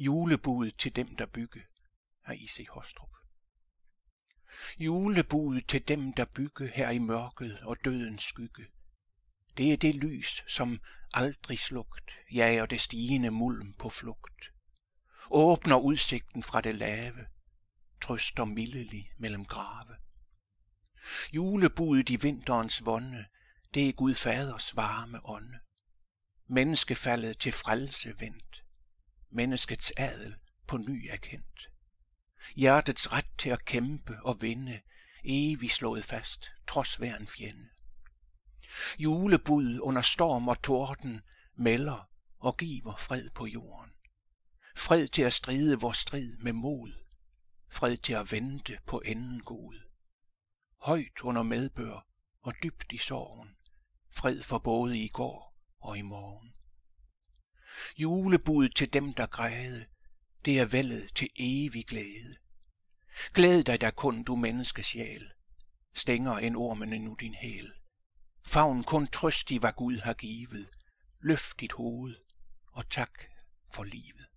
Julebudet til dem, der bygge af I.C. Hostrup. Julebudet til dem, der bygge her i mørket og dødens skygge. Det er det lys, som aldrig slugt jager det stigende mulm på flugt. Åbner udsigten fra det lave, trøster mildelig mellem grave. Julebudet i vinterens vonde, det er Gud faders varme ånde. Menneskefaldet til frelse vendt menneskets adel på ny erkendt. Hjertets ret til at kæmpe og vinde, evig slået fast, trods hver en fjende. Julebud under storm og torden melder og giver fred på jorden. Fred til at stride vor strid med mod. Fred til at vente på enden god. Højt under medbør og dybt i sorgen. Fred for både i går og i morgen julebud til dem, der græde, det er vældet til evig glæde. Glæd dig da kun, du menneskesjæl. Stænger en ormene nu din hæl. Favn kun trøst i, hvad Gud har givet. Løft dit hoved og tak for livet.